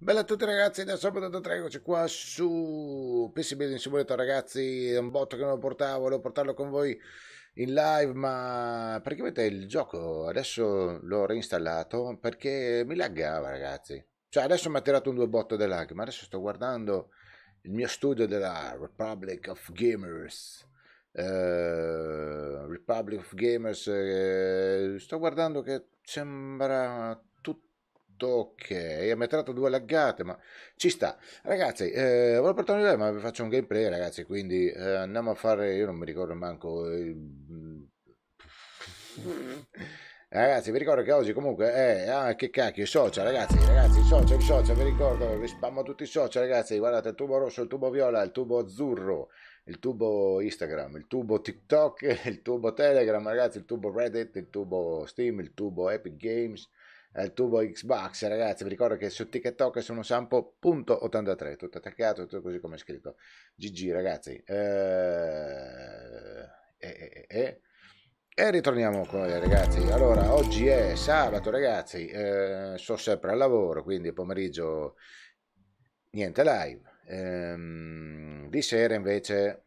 Bella a tutti ragazzi, da sabato da Tregoci qua su PC Building Simulator ragazzi, è un botto che non lo portavo, volevo portarlo con voi in live ma praticamente il gioco adesso l'ho reinstallato perché mi laggava ragazzi, cioè adesso mi ha tirato un due botto del lag ma adesso sto guardando il mio studio della Republic of Gamers eh, Republic of Gamers eh, sto guardando che sembra ok, ha metrato due laggate, ma ci sta. Ragazzi, eh, volevo portare un'idea, ma vi faccio un gameplay, ragazzi, quindi eh, andiamo a fare, io non mi ricordo manco... Eh, ragazzi, vi ricordo che oggi comunque è... Eh, ah, che cacchio, i social, ragazzi, ragazzi, i social, i social, vi ricordo, vi spammo tutti i social, ragazzi, guardate, il tubo rosso, il tubo viola, il tubo azzurro, il tubo Instagram, il tubo TikTok, il tubo Telegram, ragazzi, il tubo Reddit, il tubo Steam, il tubo Epic Games eh, il tubo Xbox ragazzi vi ricordo che su TikTok sono sampo.83 tutto attaccato tutto così come è scritto GG ragazzi eh eh, eh, eh, eh, e ritorniamo con voi ragazzi allora oggi è sabato ragazzi sono sempre al lavoro quindi pomeriggio niente live ehm, di sera invece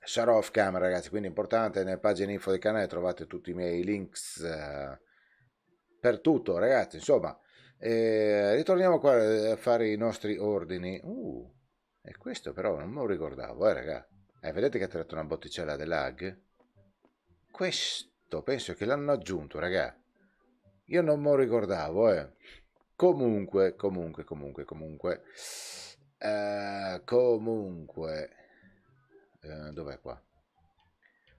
sarò off camera ragazzi quindi importante nelle pagine info del canale trovate tutti i miei links per tutto, ragazzi. Insomma, eh, ritorniamo qua eh, a fare i nostri ordini. Uh, e questo però non me lo ricordavo, eh, raga. Eh, vedete che ha tratto una botticella del lag? Questo penso che l'hanno aggiunto, raga. Io non me lo ricordavo, eh. Comunque, comunque, comunque, comunque. Eh, comunque. Eh, dov'è qua?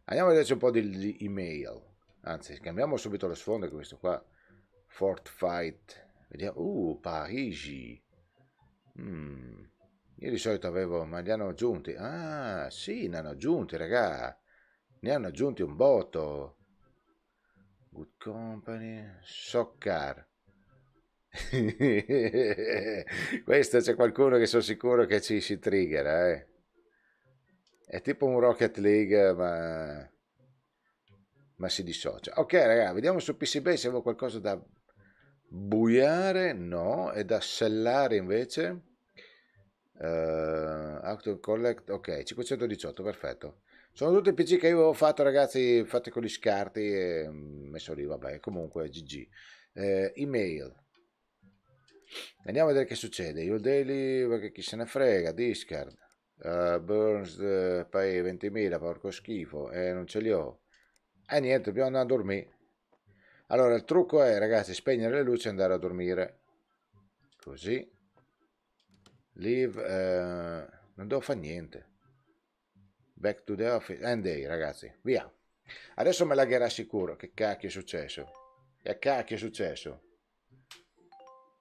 Andiamo a vedere un po' di email. Anzi, cambiamo subito lo sfondo che questo qua Fort Fight. Vediamo. Uh, Parigi. Mm. Io di solito avevo, ma li hanno aggiunti. Ah, sì, ne hanno aggiunti, raga. Ne hanno aggiunti un botto. Good Company, Soccar. Questo c'è qualcuno che sono sicuro che ci si triggera, eh. È tipo un Rocket League, ma... ma si dissocia. Ok, raga, vediamo su PCB se avevo qualcosa da Buiare no, da sellare invece? Uh, auto collect, ok, 518, perfetto. Sono tutti i PC che io avevo fatto, ragazzi, fatti con gli scarti e mm, messo lì, vabbè, comunque GG. Eh, email. Andiamo a vedere che succede. Io daily, perché chi se ne frega, discard. Uh, burns, uh, pay 20.000, porco schifo, e eh, non ce li ho. E eh, niente, dobbiamo andare a dormire. Allora, il trucco è, ragazzi, spegnere le luci e andare a dormire. Così. Leave. Eh, non devo fare niente. Back to the office. End day, ragazzi. Via. Adesso me lagherà sicuro. Che cacchio è successo? Che cacchio è successo?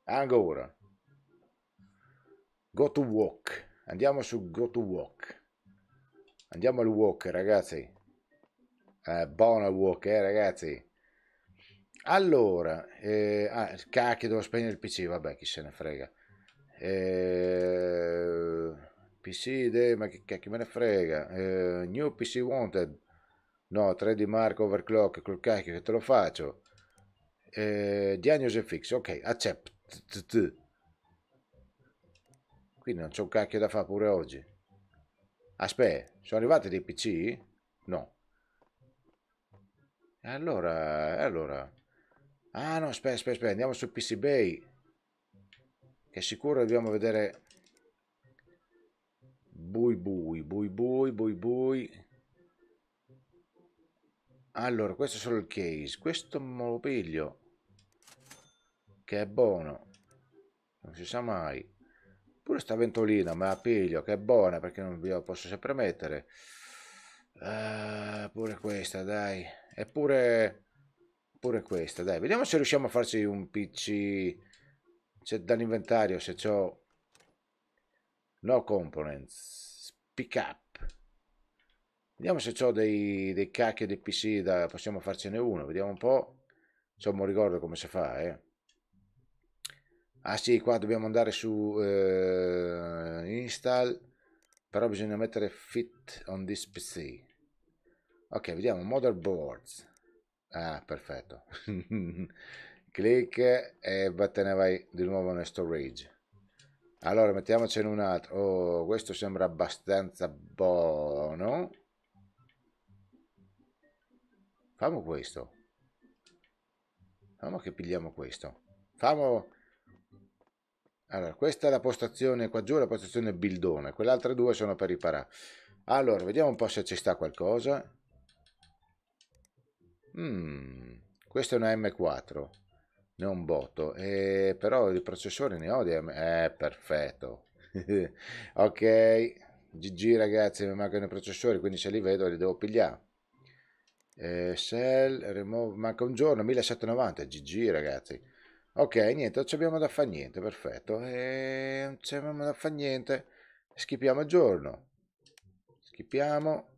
Ancora. Go to walk. Andiamo su go to walk. Andiamo al walk, ragazzi. Eh, buona walk, eh, ragazzi. Allora, eh, ah, cacchio, devo spegnere il PC, vabbè, chi se ne frega. Eh, PC, dei, ma che cacchio me ne frega. Eh, new PC Wanted. No, 3D Mark Overclock, col cacchio che te lo faccio. Eh, diagnosi fix, ok, accept. Quindi non c'è un cacchio da fare pure oggi. Aspetta, ah, sono arrivati dei PC? No. allora, allora... Ah no, aspetta, aspetta, aspetta, andiamo su PC Bay. Che sicuro dobbiamo vedere... Bui bui, bui bui, bui bui. Allora, questo è solo il case. Questo me lo piglio. Che è buono. Non si sa mai. Pure sta ventolina, me la piglio, che è buona, perché non la posso sempre mettere. Uh, pure questa, dai. Eppure pure questa dai vediamo se riusciamo a farci un pc c'è dall'inventario se c'ho no components pick up vediamo se ho dei, dei cacchi di pc da possiamo farcene uno vediamo un po insomma ricordo come si fa eh ah sì qua dobbiamo andare su eh, install però bisogna mettere fit on this pc ok vediamo motherboards Ah, perfetto. Clic e vattene vai di nuovo nel storage. Allora, mettiamocene un altro. Oh, questo sembra abbastanza buono. Famo questo. Famo che pigliamo questo. Famo... Allora, questa è la postazione qua giù, la postazione buildone. Quelle altre due sono per riparare. Allora, vediamo un po' se ci sta qualcosa. Mm, questa è una M4, ne ho un botto, eh, però il processore ne ho di M... Eh, perfetto. ok, GG ragazzi, mi mancano i processori, quindi se li vedo li devo pigliare. Eh, Shell, remove, manca un giorno, 1790, GG ragazzi. Ok, niente, non ci abbiamo da fare niente, perfetto. E eh, non ci abbiamo da fare niente. Schipiamo il giorno. Schipiamo.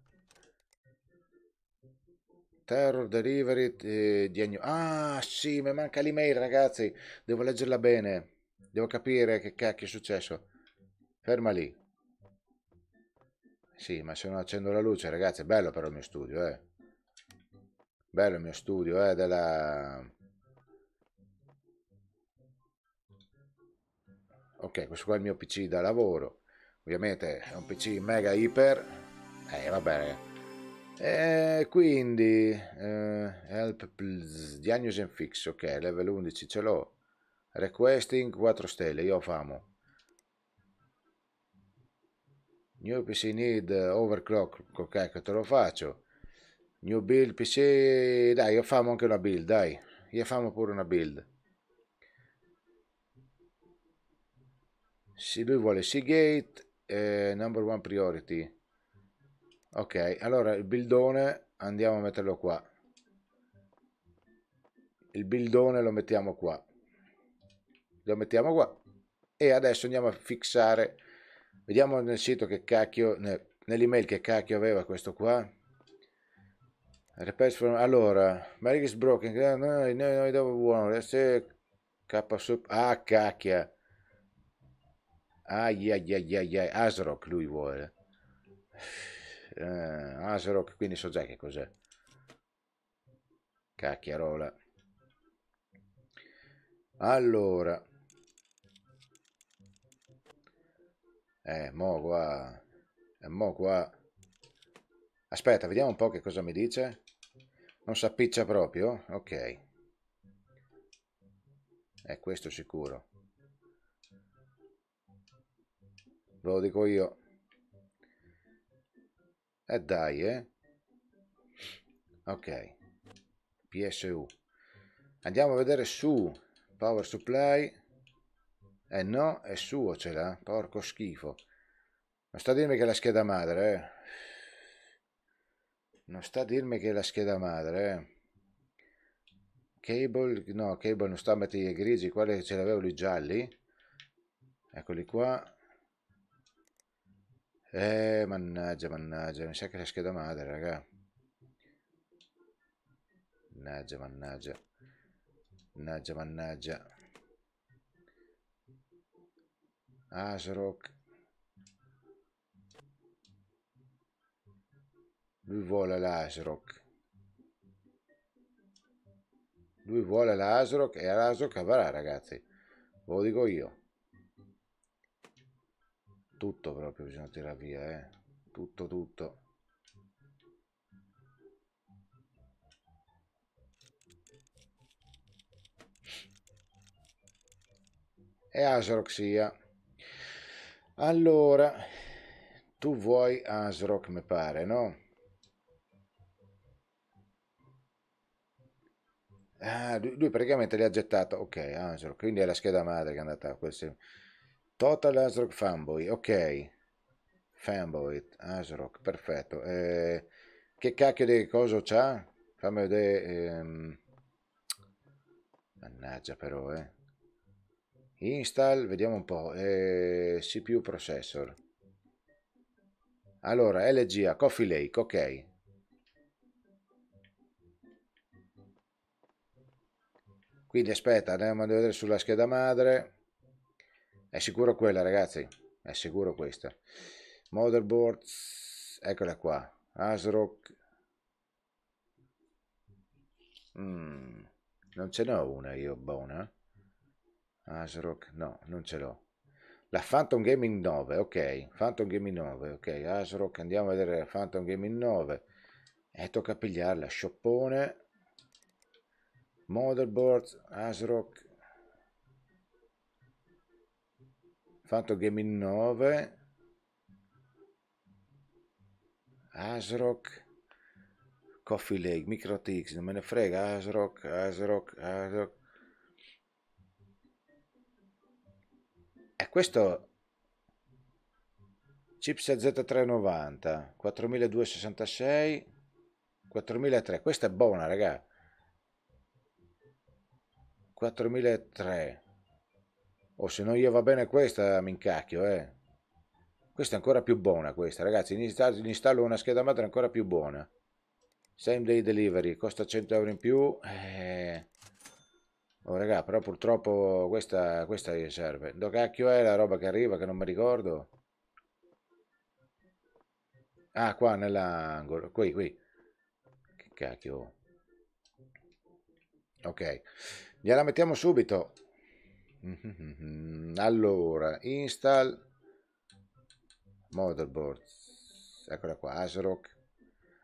Terror Delivery eh, diagno- Ah, sì, mi manca l'email, ragazzi. Devo leggerla bene. Devo capire che cacchio è successo. Ferma lì. Sì, ma se non accendo la luce, ragazzi, è bello però il mio studio, eh. Bello il mio studio, eh, della... Ok, questo qua è il mio PC da lavoro. Ovviamente è un PC mega iper. Eh, vabbè, e quindi, eh, help, please, diagnosi and fix, ok, level 11 ce l'ho. Requesting 4 stelle, io famo. New PC need eh, overclock, ok, che te lo faccio. New build PC, dai, io famo anche una build, dai. Io famo pure una build. Se lui vuole Seagate, eh, number one priority ok allora il bildone andiamo a metterlo qua il bildone lo mettiamo qua lo mettiamo qua e adesso andiamo a fissare vediamo nel sito che cacchio nell'email che cacchio aveva questo qua allora Mary is broken noi eh, no, dove buono eh, k sub ah cacchia ai ai ai ai ai asrock lui vuole eh, Aseroc, quindi so già che cos'è. Cacchiarola. Allora. Eh, mo qua. Eh, mo qua. Aspetta, vediamo un po' che cosa mi dice. Non s'appiccia proprio? Ok. È eh, questo sicuro. Ve lo dico io. E eh dai, eh. Ok. PSU. Andiamo a vedere su Power Supply. Eh no, è suo ce l'ha. Porco schifo. Non sta a dirmi che è la scheda madre, eh. Non sta a dirmi che è la scheda madre, eh. Cable, no, cable non sta a mettere i grigi, Quale ce l'avevo lì gialli. Eccoli qua. ايه مناجة مناجة من شكلهاش كده ما ادري يا جماعة ناجة مناجة ناجة مناجة عشروك Lui vuole l'Asrock. Lui vuole l'Asrock e l'Asrock avrà, ragazzi. Ve lo dico io tutto proprio bisogna tirare via eh? tutto tutto e Asroxia allora tu vuoi Asrock mi pare no? Ah, lui praticamente li ha gettato ok Asrock quindi è la scheda madre che è andata a quel Total Asrock Fanboy, ok. Fanboy, Asrock, perfetto. Eh, che cacchio di coso c'ha? Fammi vedere. Ehm... Mannaggia però, eh. Install, vediamo un po'. Eh, CPU processor. Allora, LGA, Coffee Lake, ok. Quindi aspetta, andiamo a vedere sulla scheda madre. È sicuro quella, ragazzi. È sicuro questa. Motherboard, eccola qua. ASRock. Mm, non ce n'ho una io buona. ASRock, no, non ce l'ho. La Phantom Gaming 9, ok. Phantom Gaming 9, ok. ASRock, andiamo a vedere la Phantom Gaming 9. E eh, tocca pigliarla. Scioppone. Motherboard, ASRock. fatto gaming 9 Asrock Coffee Lake micro MicroTX non me ne frega Asrock Asrock Asrock e questo chips Z390 4266 4003 questa è buona raga 4003 Oh, se non gli va bene questa, mincacchio, eh. Questa è ancora più buona, questa. Ragazzi, installo una scheda madre ancora più buona. Same day delivery, costa 100 euro in più. Eh... Oh, raga, però purtroppo questa, questa gli serve. Do cacchio è la roba che arriva, che non mi ricordo. Ah, qua nell'angolo. Qui, qui. Che cacchio. Ok. Gliela mettiamo subito. Allora, install motherboard. Eccola qua, ASRock.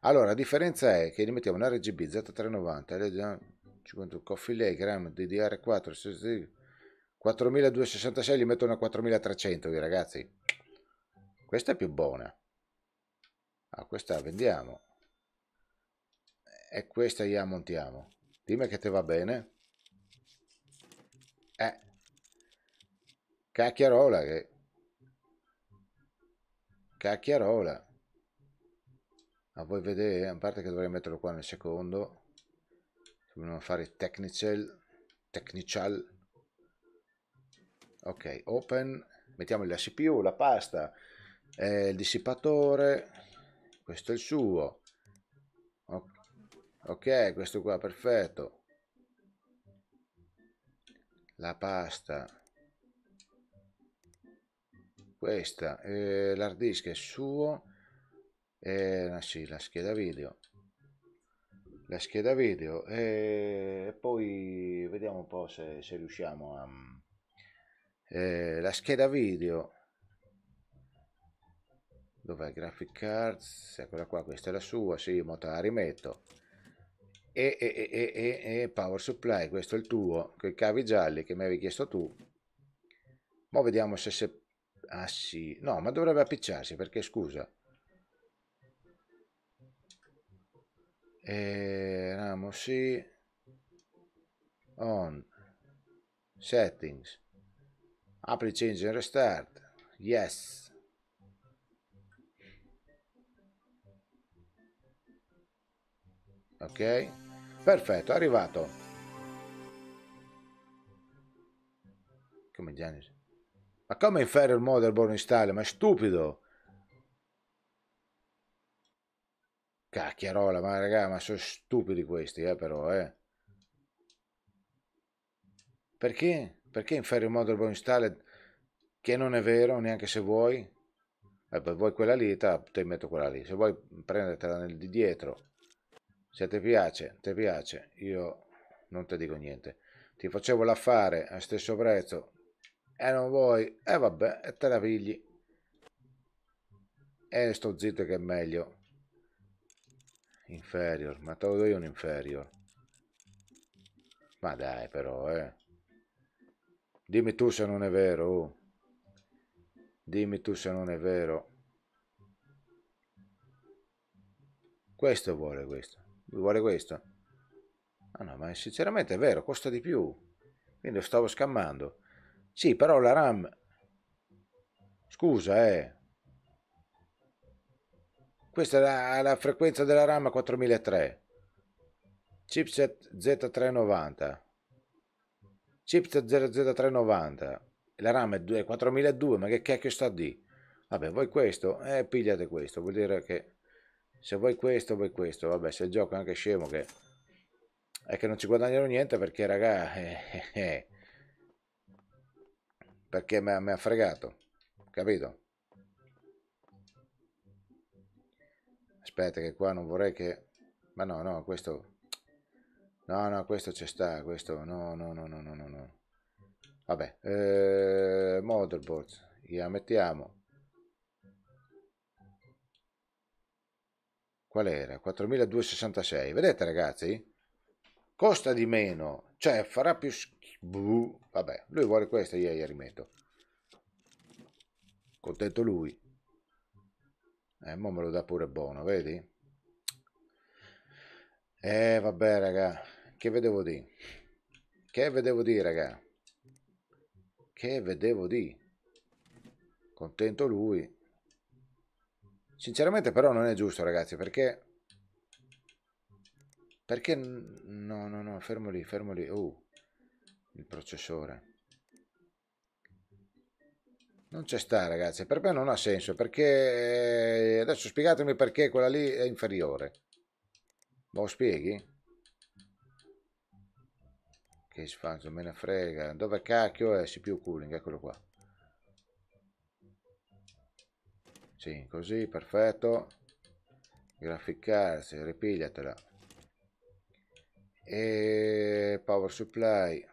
Allora, la differenza è che gli mettiamo un RGB Z390, 50 Coffee Lake, RAM DDR4, 4266, li metto a 4300, ragazzi. Questa è più buona. Ah, questa vendiamo. E questa gli ammontiamo Dimmi che te va bene. Eh, Cacchiarola che... Cacchiarola. Ma voi vedete, a parte che dovrei metterlo qua nel secondo, dobbiamo fare technical, technical. Ok, open, mettiamo la CPU, la pasta, eh, il dissipatore, questo è il suo. Ok, questo qua, perfetto. La pasta, questa eh, l'hard disk è suo eh, sì, la scheda video la scheda video e eh, poi vediamo un po' se, se riusciamo a eh, la scheda video dov'è graphic cards eccola qua questa è la sua sì mo te la rimetto e, e, e, e, power supply questo è il tuo con i cavi gialli che mi avevi chiesto tu ma vediamo se, se Ah sì, no, ma dovrebbe appicciarsi perché scusa. E, eh, ramo sì. On. Settings. Apri change and restart. Yes. ok perfetto è arrivato come Giannis ma come Inferior Motherboard install? Ma è stupido! Cacchiarola, ma raga, ma sono stupidi questi, eh, però, eh. Perché? Perché Inferior Motherboard install? Che non è vero, neanche se vuoi. E eh, poi vuoi quella lì, te, metto quella lì. Se vuoi prendetela nel di dietro. Se ti piace, ti piace. Io non ti dico niente. Ti facevo l'affare a stesso prezzo e eh, non vuoi? E eh, vabbè, e te la pigli. E sto zitto che è meglio. Inferior, ma te lo do io un inferior. Ma dai però, eh. Dimmi tu se non è vero. Oh. Dimmi tu se non è vero. Questo vuole questo. Vuole questo. Ah no, ma sinceramente è vero, costa di più. Quindi lo stavo scammando. Sì, però la RAM... Scusa, eh. Questa è la, la frequenza della RAM 4003. Chipset Z390. Chipset Z390. La RAM è 2, 4002, ma che cacchio sta di? Vabbè, vuoi questo? Eh, pigliate questo. Vuol dire che se vuoi questo, vuoi questo. Vabbè, se il gioco è anche scemo che... È che non ci guadagnano niente perché, raga... Eh, eh, eh perché mi ha fregato, capito? Aspetta che qua non vorrei che... Ma no, no, questo... No, no, questo ci sta, questo... No, no, no, no, no, no, no. Vabbè, eh, motherboard, la mettiamo. Qual era? 4266. Vedete ragazzi? Costa di meno, cioè farà più Buh, vabbè, lui vuole questa, io gli rimetto. Contento lui. eh, mo me lo dà pure buono, vedi? Eh, vabbè, raga. Che vedevo di? Che vedevo di, raga? Che vedevo di? Contento lui. Sinceramente però non è giusto, ragazzi, perché... Perché... No, no, no, fermo lì, fermo lì. Uh il processore non c'è sta ragazzi per me non ha senso perché eh, adesso spiegatemi perché quella lì è inferiore lo spieghi? che sfangio me ne frega dove cacchio è CPU cooling eccolo qua sì così perfetto graficcarsi ripigliatela e power supply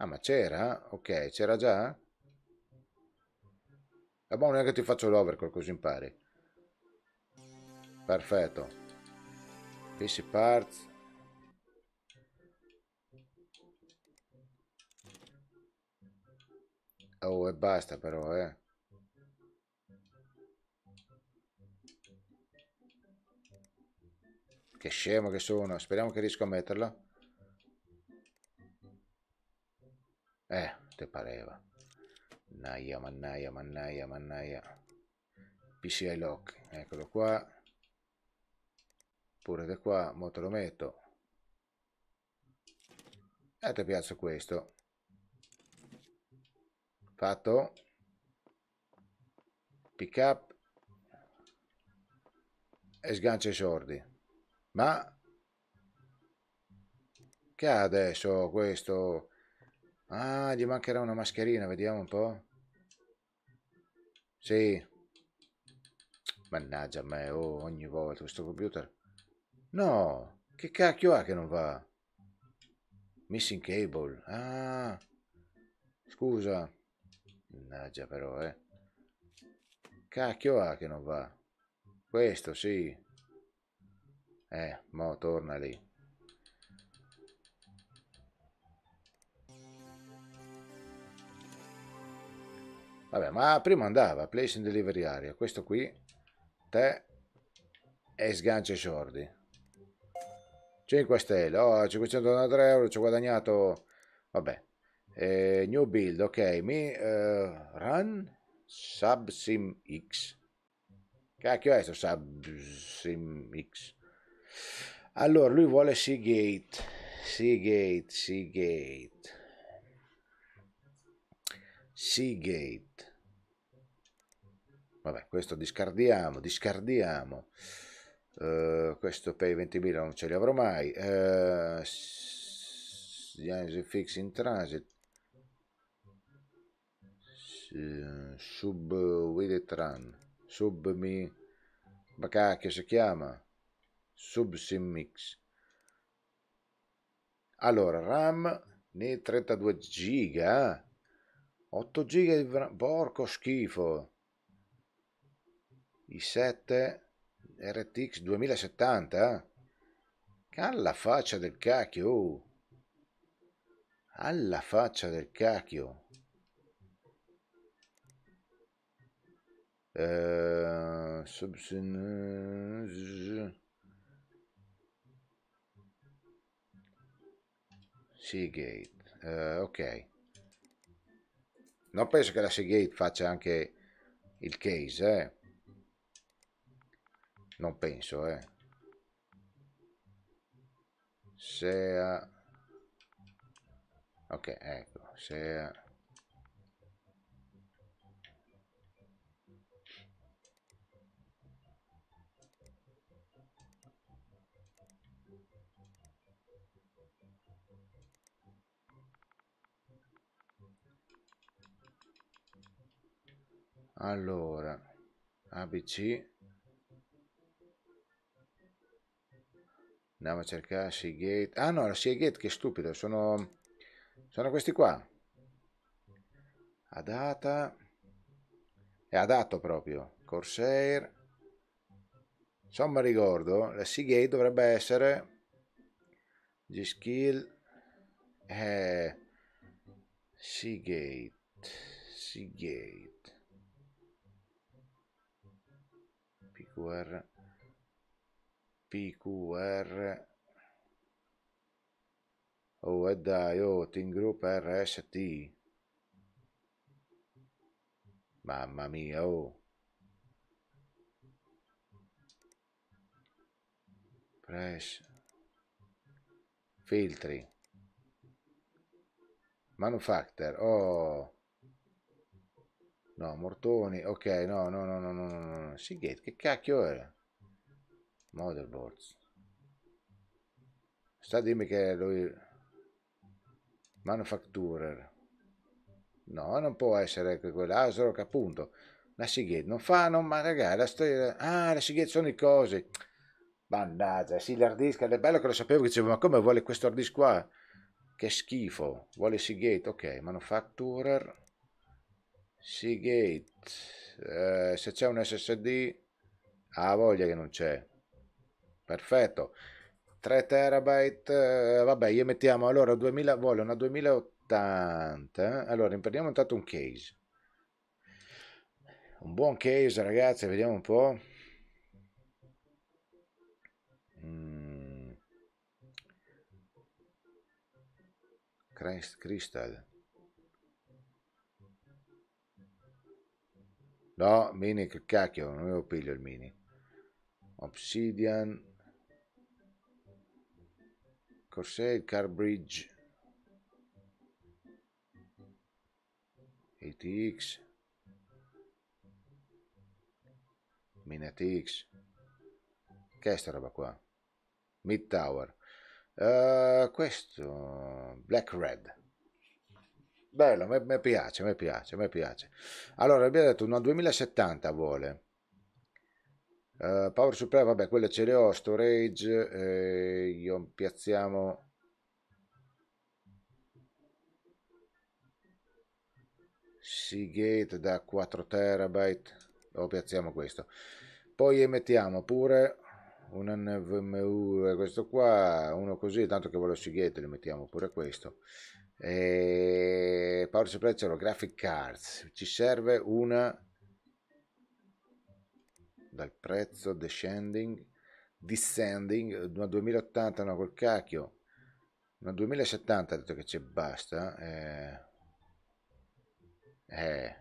Ah, ma c'era? Ok, c'era già? Ah, boh, neanche ti faccio l'overcall così impari. Perfetto. PC parts. Oh, e basta però, eh. Che scemo che sono. Speriamo che riesco a metterla. Eh, te pareva. Mannaia, mannaia, mannaia, mannaia. PCI lock, eccolo qua. Pure da qua, mo te lo metto. E eh, te piazzo questo. Fatto. Pick up. E sgancia i sordi. Ma... Che ha adesso questo Ah, gli mancherà una mascherina, vediamo un po'. Sì. Mannaggia me, oh, ogni volta questo computer. No, che cacchio ha che non va? Missing cable. Ah, scusa. Mannaggia però, eh. Cacchio ha che non va? Questo, sì. Eh, mo torna lì. Vabbè, ma prima andava, place in delivery area. Questo qui, te, e sgancia i sordi. 5 stelle, oh, 593 euro, ci ho guadagnato... Vabbè. Eh, new build, ok. Mi, eh, run Subsim X. Cacchio è sto Subsim X? Allora, lui vuole Seagate. Seagate, Seagate. Seagate. Vabbè, questo discardiamo, discardiamo. Uh, questo per i 20.000 non ce li avrò mai. Uh, fix in transit. Sub run. Sub mi... Ma cacchio si chiama? Sub Simmix. Allora, RAM ne 32 giga 8 giga di RAM, porco schifo. i7 RTX 2070? Alla faccia del cacchio, oh. Alla faccia del cacchio. Eh, Seagate. Eh, ok. Non penso che la Seagate faccia anche il case, eh. Non penso, eh. Sea... Ok, ecco, Sea... allora abc andiamo a cercare Seagate ah no Seagate che stupido sono sono questi qua Adata è adatto proprio Corsair insomma ricordo la Seagate dovrebbe essere G-Skill eh, Seagate Seagate PQR PQR oh e dai oh team group RST mamma mia oh press filtri manufacturer oh No, Mortoni, ok, no, no, no, no, no, no, no. Seagate, che cacchio era? Motherboards. Sta a dirmi che lui... Manufacturer. No, non può essere quella, ah, che appunto la Seagate non fa, non, ma raga, la storia... Ah, la Seagate sono i cosi. Mannaggia, sì, l'hard disk, è bello che lo sapevo, che dicevo, ma come vuole questo hard disk qua? Che schifo, vuole Seagate, ok, Manufacturer Seagate. Eh, se c'è un SSD, ha ah, voglia che non c'è. Perfetto. 3 terabyte, eh, vabbè, io mettiamo allora 2000, vuole una 2080. Eh? Allora, prendiamo intanto un case. Un buon case, ragazzi, vediamo un po'. Mm. Crystal. No, mini che cacchio, non lo piglio il mini. Obsidian. Corsair Car Bridge. ATX. Minatx. Che è sta roba qua? Mid Tower. Uh, questo. Black Red bello, a me, piace, a me piace, a me piace. Allora, abbiamo detto una 2070 vuole. Uh, Power Supply, vabbè, quelle ce le ho, storage, eh, io piazziamo... Seagate da 4 terabyte, lo piazziamo questo. Poi emettiamo pure un NVMe, eh, questo qua, uno così, tanto che voglio Seagate, le mettiamo pure questo. E eh, power supply sono graphic cards ci serve una dal prezzo descending descending una 2080 no col cacchio una 2070 ha detto che c'è basta eh eh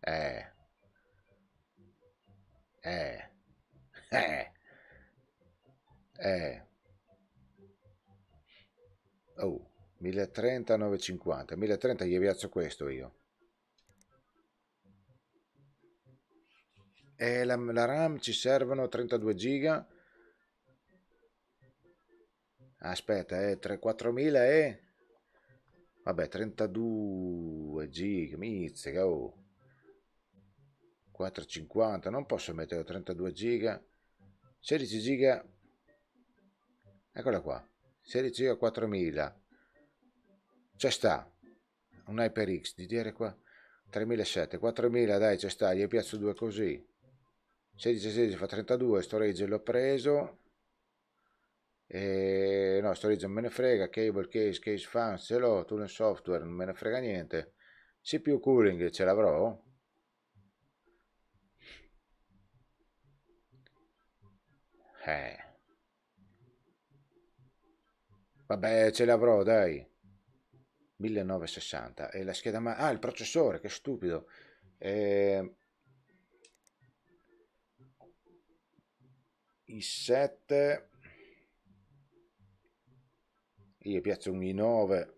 eh eh eh, eh. oh 1030 950 1030 gli piazzo questo io e la, la RAM ci servono 32 giga aspetta è eh, 34.000 e vabbè 32 giga mizzica oh 450 non posso mettere 32 giga 16 giga eccola qua 16 giga 4000 c'è sta, un HyperX di dire qua, 3.700, 4000 dai c'è sta, gli piazzo due così, 16, 16 fa 32, storage l'ho preso, e, no storage non me ne frega, cable, case, case fan ce l'ho, tool software non me ne frega niente, CPU cooling ce l'avrò? Eh. Vabbè, ce l'avrò, dai. 1960 e la scheda madre ah il processore che stupido eh, i7 io piazzo un i9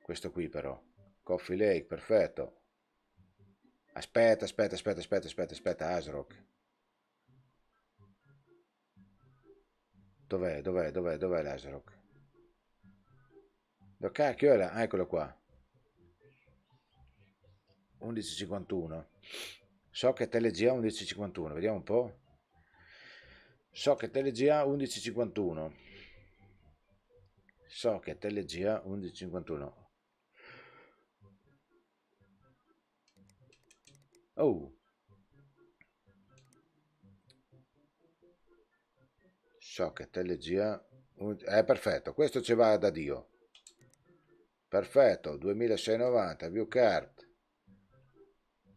questo qui però coffee lake perfetto aspetta aspetta aspetta aspetta aspetta aspetta asrock dov'è dov'è dov'è dov'è l'asrock lo cacchio eh, ah, eccolo qua. 11.51. So che telegia 11.51, vediamo un po'. So che telegia 11.51. So che telegia 11.51. Oh. So che telegia... È eh, perfetto, questo ci va da Dio. Perfetto, 2690, view card.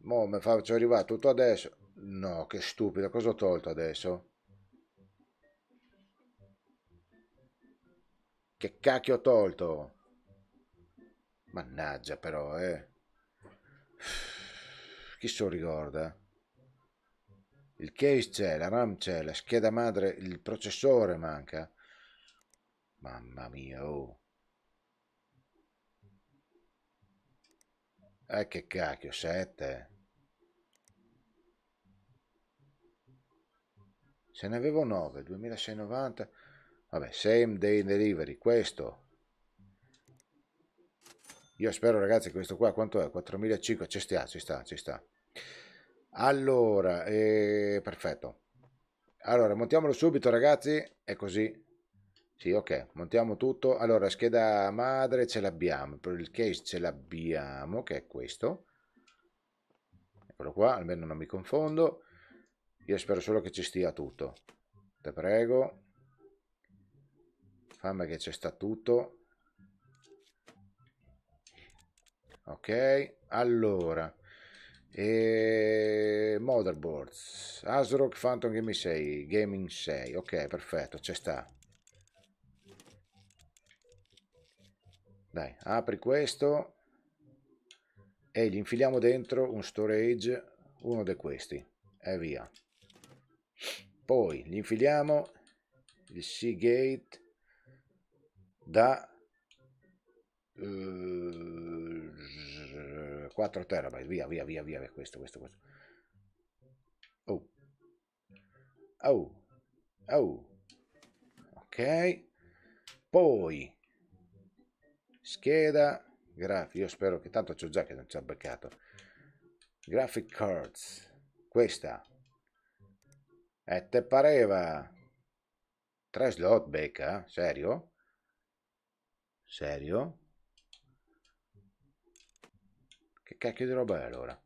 Mo mi faccio arrivare tutto adesso. No, che stupido, cosa ho tolto adesso? Che cacchio ho tolto? Mannaggia però, eh. Chi se lo ricorda? Il case c'è, la RAM c'è, la scheda madre, il processore manca. Mamma mia, oh. Eh che cacchio, 7. Se ne avevo 9, 2690. Vabbè, same day delivery, questo. Io spero ragazzi questo qua quanto è? 4500, ci sta, ci sta, ci sta. Allora, eh, perfetto. Allora, montiamolo subito ragazzi, è così sì, ok, montiamo tutto. Allora, scheda madre ce l'abbiamo, per il case ce l'abbiamo, che è questo. Eccolo qua, almeno non mi confondo. Io spero solo che ci stia tutto. Te prego. Fammi che ci sta tutto. Ok, allora. E... Ehm, motherboards. ASRock Phantom Gaming 6, Gaming 6. Ok, perfetto, ci sta. Dai, apri questo e gli infiliamo dentro un storage, uno di questi, e via. Poi gli infiliamo il Seagate da eh, 4 terabyte, via, via, via, via, questo, questo, questo. Oh. Oh. Oh. Ok. Poi Scheda, graf, io spero che tanto c'ho già che non ci ha beccato. Graphic cards, questa. E te pareva? Tre slot becca? Serio? Serio? Che cacchio di roba è allora?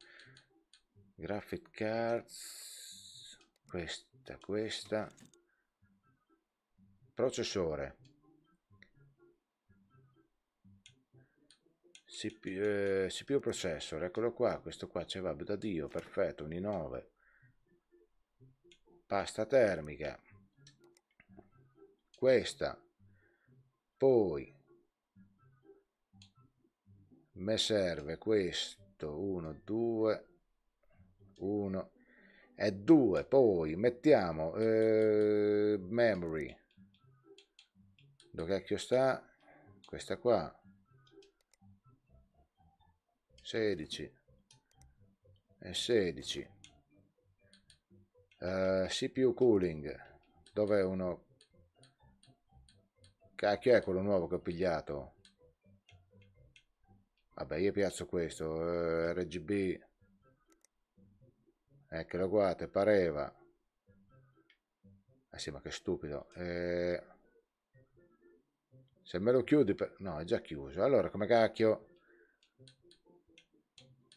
Graphic cards, questa, questa. Processore. CPU, eh, CPU processor, eccolo qua, questo qua c'è va da Dio, perfetto, un i9, pasta termica, questa, poi mi serve questo, 1, 2, 1 e 2, poi mettiamo eh, memory, dove cacchio sta? Questa qua, 16 e 16 uh, CPU cooling dov'è uno cacchio è quello nuovo che ho pigliato vabbè io piazzo questo uh, eh, RGB eccolo qua te pareva eh sì ma che stupido eh, se me lo chiudi per... no è già chiuso allora come cacchio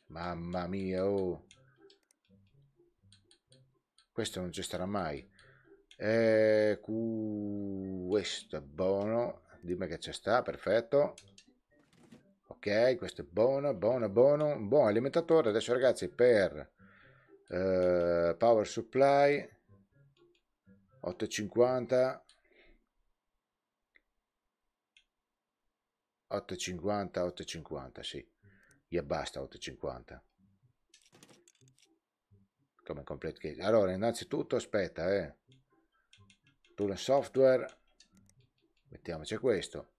Mamma mia, oh. Questo non ci starà mai. Eh, questo è buono. Dimmi che ci sta, perfetto. Ok, questo è buono, buono, buono. Un buon alimentatore. Adesso ragazzi, per eh, power supply 850 850 850 sì gli basta 8,50 come complete case allora innanzitutto aspetta eh. tool and software mettiamoci questo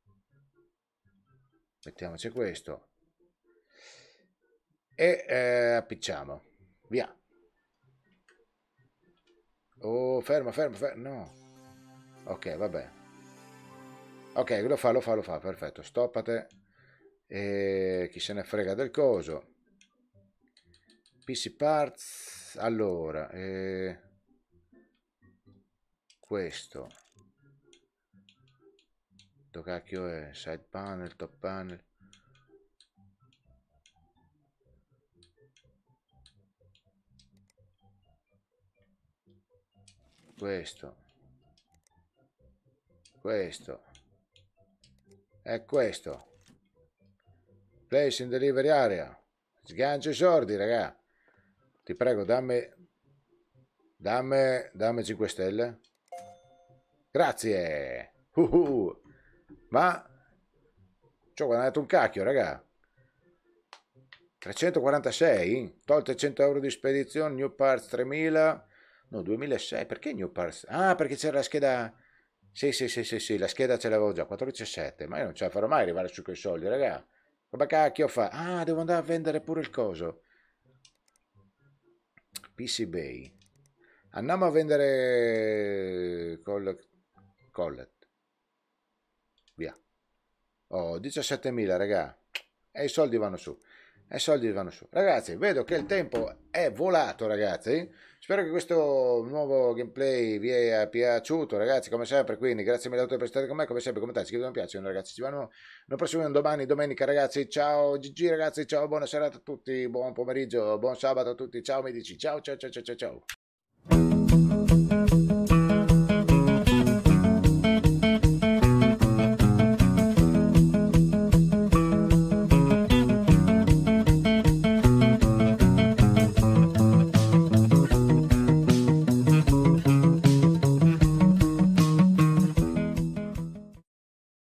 mettiamoci questo e eh, appicciamo via oh ferma ferma fermo no ok vabbè ok lo fa lo fa lo fa perfetto stoppate e chi se ne frega del coso. PC Parts, allora, eh, questo. Sto cacchio è side panel, top panel. questo questo è questo Place in delivery area. Sgancio i sordi, raga. Ti prego, dammi... Dammi... Dammi 5 stelle. Grazie. Uhuh. Ma... Ci ho guadagnato un cacchio, raga. 346? Tolte 100 euro di spedizione, New Parts 3000... No, 2006. Perché New Parts? Ah, perché c'era la scheda... Sì, sì, sì, sì, sì, la scheda ce l'avevo già, 14,7, ma io non ce la farò mai arrivare su quei soldi, raga. Ma cacchio fa? Ah, devo andare a vendere pure il coso. PC Bay. Andiamo a vendere eh, col... Collet. Via. Oh, 17.000, raga. E i soldi vanno su e i soldi vanno su. Ragazzi, vedo che il tempo è volato, ragazzi. Spero che questo nuovo gameplay vi sia piaciuto, ragazzi, come sempre, quindi grazie mille a tutti per stare con me, come sempre, commentate, iscrivetevi, mi piace, ragazzi, ci vediamo nel prossimo domani, domenica, ragazzi, ciao GG, ragazzi, ciao, buona serata a tutti, buon pomeriggio, buon sabato a tutti, ciao, medici. dici, ciao, ciao, ciao, ciao, ciao.